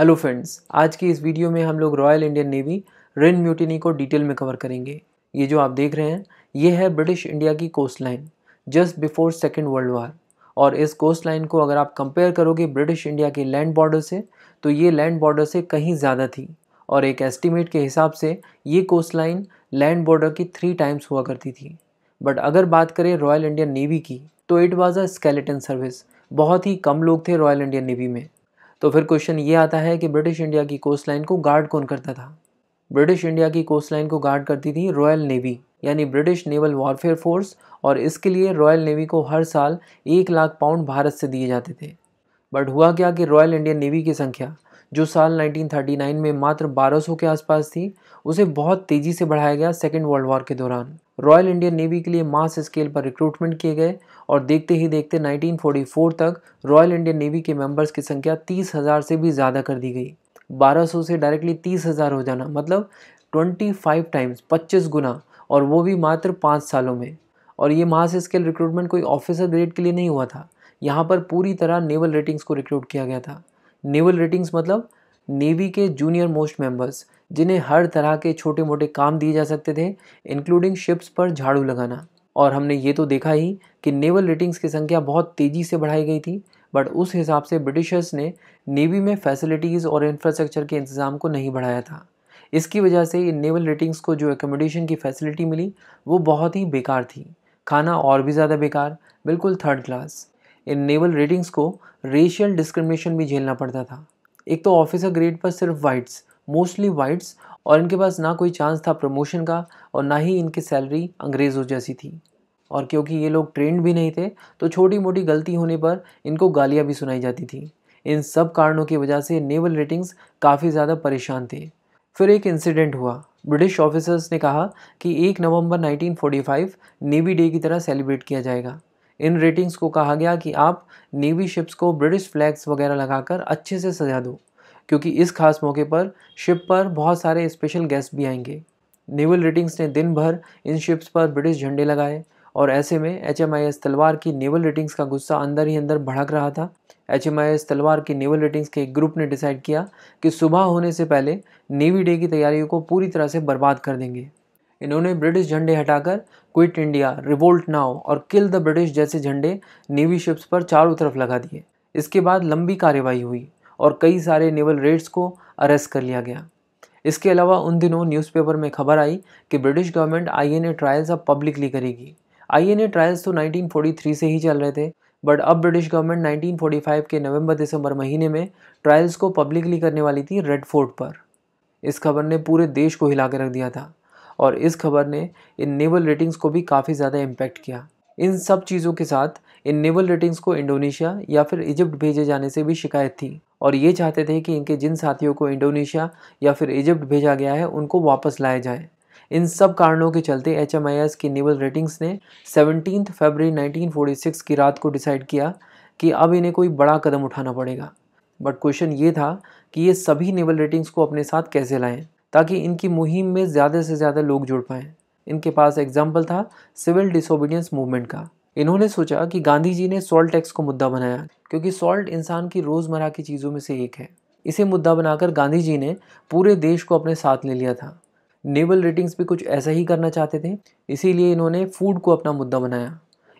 hello friends आज की इस वीडियो में हम लोग रॉयल इंडियन नेवी रेन म्यूटिनी को डिटेल में कवर करेंगे ये जो आप देख रहे हैं ये है ब्रिटिश इंडिया की coast line just before second world war और इस कोस्ट लाइन को अगर आप कंपेयर करोगे ब्रिटिश इंडिया के लैंड बॉर्डर से तो ये लैंड बॉर्डर से कहीं ज़्यादा थी और एक एस्टिमेट के हिसाब से ये कोस्ट लाइन लैंड बॉर्डर की थ्री टाइम्स हुआ करती थी बट अगर बात करें रॉयल इंडियन नेवी की तो it was a skeleton service बहुत ही कम लोग थे रॉयल इंडियन नेवी में तो फिर क्वेश्चन ये आता है कि ब्रिटिश इंडिया की कोस्ट लाइन को गार्ड कौन करता था ब्रिटिश इंडिया की कोस्ट लाइन को गार्ड करती थी रॉयल नेवी यानी ब्रिटिश नेवल वॉरफेयर फोर्स और इसके लिए रॉयल नेवी को हर साल एक लाख पाउंड भारत से दिए जाते थे बट हुआ क्या कि रॉयल इंडियन नेवी की संख्या जो साल 1939 में मात्र 1200 के आसपास थी उसे बहुत तेज़ी से बढ़ाया गया सेकेंड वर्ल्ड वॉर के दौरान रॉयल इंडियन नेवी के लिए मास स्केल पर रिक्रूटमेंट किए गए और देखते ही देखते 1944 तक रॉयल इंडियन नेवी के मेंबर्स की संख्या तीस हज़ार से भी ज़्यादा कर दी गई 1200 से डायरेक्टली तीस हज़ार हो जाना मतलब 25 टाइम्स 25 गुना और वो भी मात्र पाँच सालों में और ये मास स्केल रिक्रूटमेंट कोई ऑफिसर ग्रेड के लिए नहीं हुआ था यहाँ पर पूरी तरह नेवल रेटिंग्स को रिक्रूट किया गया था नेवल रेटिंग्स मतलब नेवी के जूनियर मोस्ट मेंबर्स जिन्हें हर तरह के छोटे मोटे काम दिए जा सकते थे इंक्लूडिंग शिप्स पर झाड़ू लगाना और हमने ये तो देखा ही कि नेवल रेटिंग्स की संख्या बहुत तेज़ी से बढ़ाई गई थी बट उस हिसाब से ब्रिटिशर्स ने नेवी में फैसिलिटीज़ और इंफ्रास्ट्रक्चर के इंतज़ाम को नहीं बढ़ाया था इसकी वजह से इन नेवल रेटिंग्स को जो एकोमोडेशन की फैसिलिटी मिली वो बहुत ही बेकार थी खाना और भी ज़्यादा बेकार बिल्कुल थर्ड क्लास इन नेवल रेटिंग्स को रेशियल डिस्क्रिमिनेशन भी झेलना पड़ता था एक तो ऑफिसर ग्रेड पर सिर्फ वाइट्स मोस्टली वाइट्स और इनके पास ना कोई चांस था प्रमोशन का और ना ही इनकी सैलरी अंग्रेज़ों जैसी थी और क्योंकि ये लोग ट्रेंड भी नहीं थे तो छोटी मोटी गलती होने पर इनको गालियाँ भी सुनाई जाती थी इन सब कारणों की वजह से नेवल रेटिंग्स काफ़ी ज़्यादा परेशान थे फिर एक इंसिडेंट हुआ ब्रिटिश ऑफिसर्स ने कहा कि एक नवंबर 1945 नेवी डे की तरह सेलिब्रेट किया जाएगा इन रेटिंग्स को कहा गया कि आप नेवी शिप्स को ब्रिटिश फ्लैग्स वगैरह लगाकर अच्छे से सजा दो क्योंकि इस खास मौके पर शिप पर बहुत सारे स्पेशल गेस्ट भी आएंगे नेवल रेटिंग्स ने दिन भर इन शिप्स पर ब्रिटिश झंडे लगाए और ऐसे में एच तलवार की नेवल रेटिंग्स का गुस्सा अंदर ही अंदर भड़क रहा था एच तलवार की नेवल रेटिंग्स के एक ग्रुप ने डिसाइड किया कि सुबह होने से पहले नेवी डे की तैयारियों को पूरी तरह से बर्बाद कर देंगे इन्होंने ब्रिटिश झंडे हटाकर क्विट इंडिया रिवोल्ट नाव और किल द ब्रिटिश जैसे झंडे नेवी शिप्स पर चारों तरफ लगा दिए इसके बाद लंबी कार्रवाई हुई और कई सारे नेवल रेड्स को अरेस्ट कर लिया गया इसके अलावा उन दिनों न्यूज़पेपर में खबर आई कि ब्रिटिश गवर्नमेंट आईएनए ट्रायल्स अब पब्लिकली करेगी आईएनए ट्रायल्स तो 1943 से ही चल रहे थे बट अब ब्रिटिश गवर्नमेंट 1945 के नवंबर दिसंबर महीने में ट्रायल्स को पब्लिकली करने वाली थी रेड फोर्ट पर इस खबर ने पूरे देश को हिला के रख दिया था और इस खबर ने इन नेवल रेटिंग्स को भी काफ़ी ज़्यादा इम्पेक्ट किया इन सब चीज़ों के साथ इन नेवल रेटिंग्स को इंडोनेशिया या फिर इजिप्ट भेजे जाने से भी शिकायत थी और ये चाहते थे कि इनके जिन साथियों को इंडोनेशिया या फिर इजिप्ट भेजा गया है उनको वापस लाया जाए इन सब कारणों के चलते एच की नेवल रेटिंग्स ने सेवनटीन फरवरी 1946 की रात को डिसाइड किया कि अब इन्हें कोई बड़ा कदम उठाना पड़ेगा बट क्वेश्चन ये था कि ये सभी नेवल रेटिंग्स को अपने साथ कैसे लाएं ताकि इनकी मुहिम में ज़्यादा से ज़्यादा लोग जुड़ पाएँ इनके पास एग्जाम्पल था सिविल डिसोबीडियंस मूवमेंट का इन्होंने सोचा कि गांधी जी ने सॉल्ट टैक्स को मुद्दा बनाया क्योंकि सॉल्ट इंसान की रोज़मर्रा की चीज़ों में से एक है इसे मुद्दा बनाकर गांधी जी ने पूरे देश को अपने साथ ले लिया था नेवल रेटिंग्स भी कुछ ऐसा ही करना चाहते थे इसीलिए इन्होंने फूड को अपना मुद्दा बनाया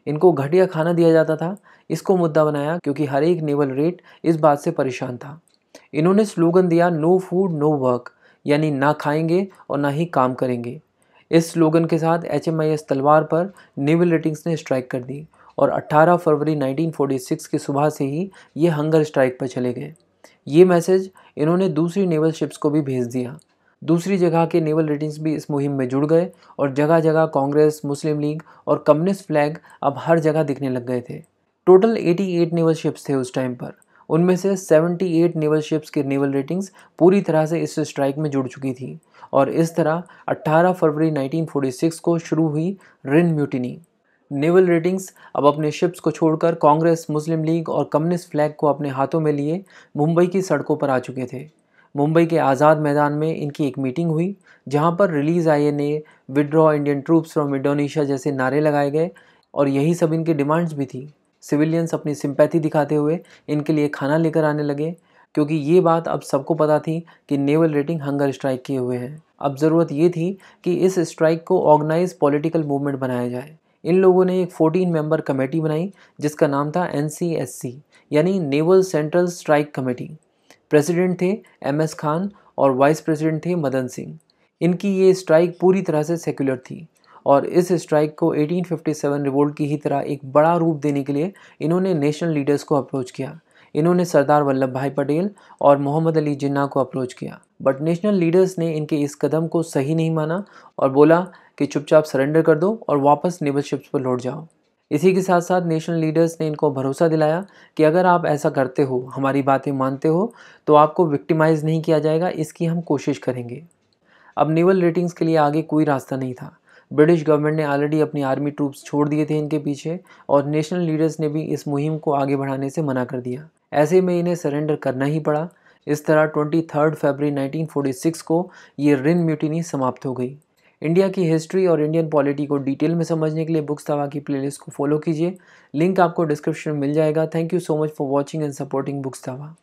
इनको घटिया खाना दिया जाता था इसको मुद्दा बनाया क्योंकि हर एक नेवल रेट इस बात से परेशान था इन्होंने स्लोगन दिया नो फूड नो वर्क यानी ना खाएंगे और ना ही काम करेंगे इस स्लोगन के साथ एच तलवार पर नेवल रेटिंग्स ने स्ट्राइक कर दी और 18 फरवरी 1946 की सुबह से ही ये हंगर स्ट्राइक पर चले गए ये मैसेज इन्होंने दूसरी नेवल शिप्स को भी भेज दिया दूसरी जगह के नेवल रेटिंग्स भी इस मुहिम में जुड़ गए और जगह जगह कांग्रेस मुस्लिम लीग और कम्युनिस्ट फ्लैग अब हर जगह दिखने लग गए थे टोटल 88 नेवल शिप्स थे उस टाइम पर उनमें से 78 नेवल शिप्स की नेवल रेटिंग्स पूरी तरह से इस स्ट्राइक में जुड़ चुकी थी और इस तरह 18 फरवरी 1946 को शुरू हुई रिन म्यूटिनी नेवल रेटिंग्स अब अपने शिप्स को छोड़कर कांग्रेस मुस्लिम लीग और कम्युनिस्ट फ्लैग को अपने हाथों में लिए मुंबई की सड़कों पर आ चुके थे मुंबई के आज़ाद मैदान में इनकी एक मीटिंग हुई जहां पर release I N withdraw Indian troops from Indonesia जैसे नारे लगाए गए और यही सब इनकी डिमांड्स भी थी सिविलियंस अपनी सिंपैथी दिखाते हुए इनके लिए खाना लेकर आने लगे क्योंकि ये बात अब सबको पता थी कि नेवल रेटिंग हंगर स्ट्राइक किए हुए हैं अब ज़रूरत ये थी कि इस स्ट्राइक को ऑर्गेनाइज पॉलिटिकल मूवमेंट बनाया जाए इन लोगों ने एक 14 मेंबर कमेटी बनाई जिसका नाम था एन यानी naval central strike committee president थे एम एस खान और वाइस प्रेसिडेंट थे मदन सिंह इनकी ये स्ट्राइक पूरी तरह से सेक्युलर थी और इस स्ट्राइक को 1857 रिवोल्ट की ही तरह एक बड़ा रूप देने के लिए इन्होंने नेशनल लीडर्स को अप्रोच किया इन्होंने सरदार वल्लभ भाई पटेल और मोहम्मद अली जिन्ना को अप्रोच किया बट नेशनल लीडर्स ने इनके इस कदम को सही नहीं माना और बोला कि चुपचाप सरेंडर कर दो और वापस नेवल शिप्स पर लौट जाओ इसी के साथ साथ नेशनल लीडर्स ने इनको भरोसा दिलाया कि अगर आप ऐसा करते हो हमारी बातें मानते हो तो आपको विक्टिमाइज़ नहीं किया जाएगा इसकी हम कोशिश करेंगे अब नेवल रेटिंग्स के लिए आगे कोई रास्ता नहीं था ब्रिटिश गवर्नमेंट ने ऑलरेडी अपनी आर्मी ट्रूप्स छोड़ दिए थे इनके पीछे और नेशनल लीडर्स ने भी इस मुहिम को आगे बढ़ाने से मना कर दिया ऐसे में इन्हें सरेंडर करना ही पड़ा इस तरह ट्वेंटी थर्ड फेबरी को ये रिन म्यूटिनी समाप्त हो गई इंडिया की हिस्ट्री और इंडियन पॉलिटी को डिटेल में समझने के लिए बुक्स तवा की प्लेलिस्ट को फॉलो कीजिए लिंक आपको डिस्क्रिप्शन में मिल जाएगा thank you so much for watching and supporting books Tawa